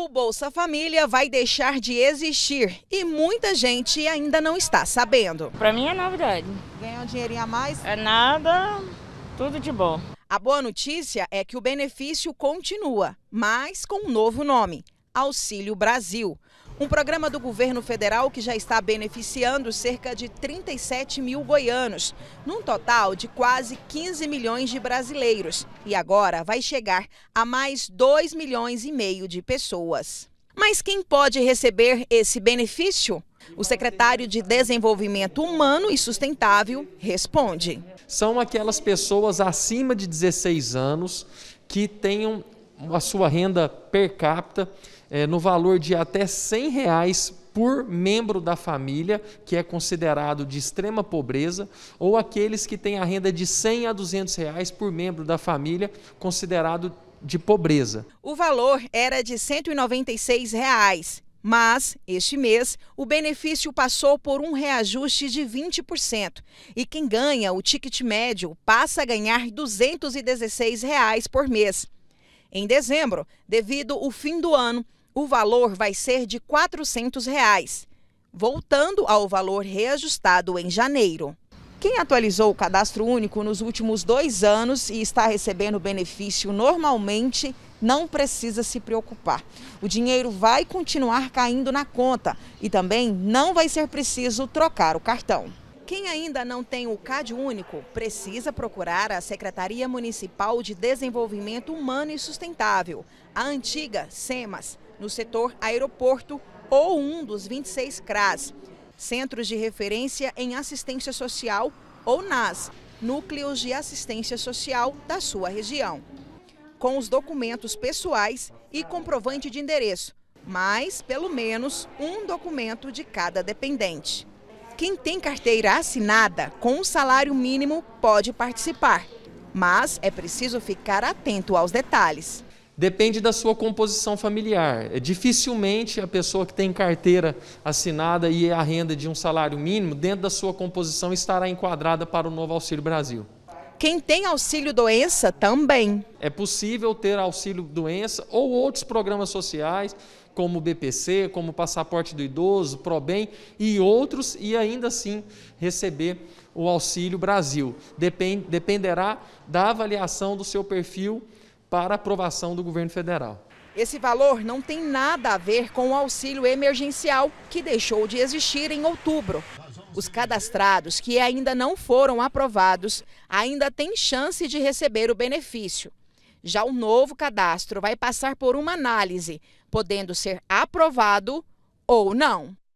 O Bolsa Família vai deixar de existir e muita gente ainda não está sabendo. Para mim é novidade. Ganhar um dinheirinho a mais? É nada, tudo de bom. A boa notícia é que o benefício continua, mas com um novo nome: Auxílio Brasil. Um programa do governo federal que já está beneficiando cerca de 37 mil goianos, num total de quase 15 milhões de brasileiros. E agora vai chegar a mais 2 milhões e meio de pessoas. Mas quem pode receber esse benefício? O secretário de Desenvolvimento Humano e Sustentável responde: São aquelas pessoas acima de 16 anos que tenham a sua renda per capita é, no valor de até 100 reais por membro da família, que é considerado de extrema pobreza, ou aqueles que têm a renda de 100 a 200 reais por membro da família, considerado de pobreza. O valor era de R$ 196. Reais. Mas, este mês, o benefício passou por um reajuste de 20%. E quem ganha o ticket médio passa a ganhar R$ 216 reais por mês. Em dezembro, devido ao fim do ano, o valor vai ser de R$ 400, reais, voltando ao valor reajustado em janeiro. Quem atualizou o cadastro único nos últimos dois anos e está recebendo benefício normalmente não precisa se preocupar. O dinheiro vai continuar caindo na conta e também não vai ser preciso trocar o cartão. Quem ainda não tem o CAD único precisa procurar a Secretaria Municipal de Desenvolvimento Humano e Sustentável, a antiga SEMAS, no setor aeroporto ou um dos 26 CRAS, Centros de Referência em Assistência Social ou NAS, Núcleos de Assistência Social da sua região. Com os documentos pessoais e comprovante de endereço, mais pelo menos um documento de cada dependente. Quem tem carteira assinada com um salário mínimo pode participar, mas é preciso ficar atento aos detalhes. Depende da sua composição familiar. É, dificilmente a pessoa que tem carteira assinada e a renda de um salário mínimo, dentro da sua composição, estará enquadrada para o novo Auxílio Brasil. Quem tem auxílio doença também. É possível ter auxílio doença ou outros programas sociais, como o BPC, como o passaporte do idoso, Probem e outros, e ainda assim receber o Auxílio Brasil. Depend, dependerá da avaliação do seu perfil para aprovação do governo federal. Esse valor não tem nada a ver com o auxílio emergencial, que deixou de existir em outubro. Os cadastrados que ainda não foram aprovados ainda têm chance de receber o benefício. Já o novo cadastro vai passar por uma análise, podendo ser aprovado ou não.